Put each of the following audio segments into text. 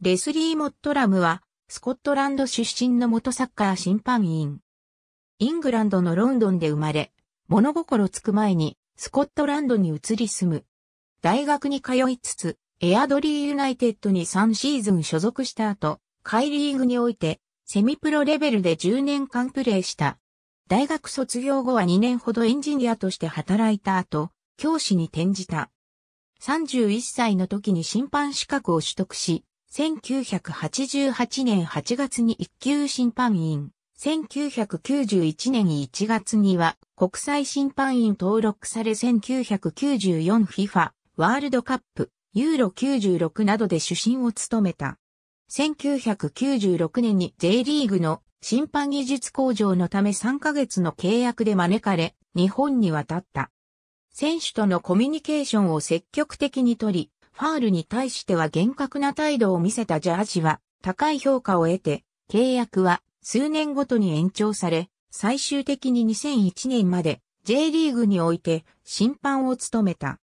レスリー・モットラムは、スコットランド出身の元サッカー審判員。イングランドのロンドンで生まれ、物心つく前に、スコットランドに移り住む。大学に通いつつ、エアドリーユナイテッドに3シーズン所属した後、カイリーグにおいて、セミプロレベルで10年間プレーした。大学卒業後は2年ほどエンジニアとして働いた後、教師に転じた。31歳の時に審判資格を取得し、1988年8月に一級審判員、1991年1月には国際審判員登録され 1994FIFA ワールドカップ、ユーロ96などで主審を務めた。1996年に J リーグの審判技術向上のため3ヶ月の契約で招かれ、日本に渡った。選手とのコミュニケーションを積極的に取り、ファールに対しては厳格な態度を見せたジャージは高い評価を得て、契約は数年ごとに延長され、最終的に2001年まで J リーグにおいて審判を務めた。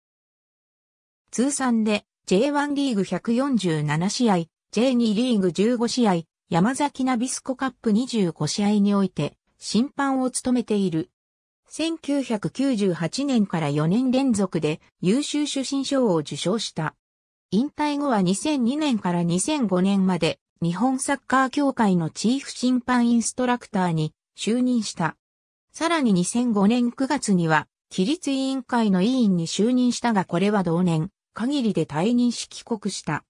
通算で J1 リーグ147試合、J2 リーグ15試合、山崎ナビスコカップ25試合において審判を務めている。1998年から4年連続で優秀主審賞を受賞した。引退後は2002年から2005年まで日本サッカー協会のチーフ審判インストラクターに就任した。さらに2005年9月には、規律委員会の委員に就任したがこれは同年、限りで退任し帰国した。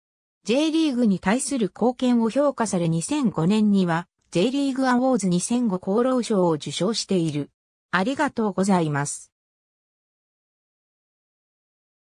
J リーグに対する貢献を評価され2005年には、J リーグアウォーズ2005厚労賞を受賞している。ありがとうございます。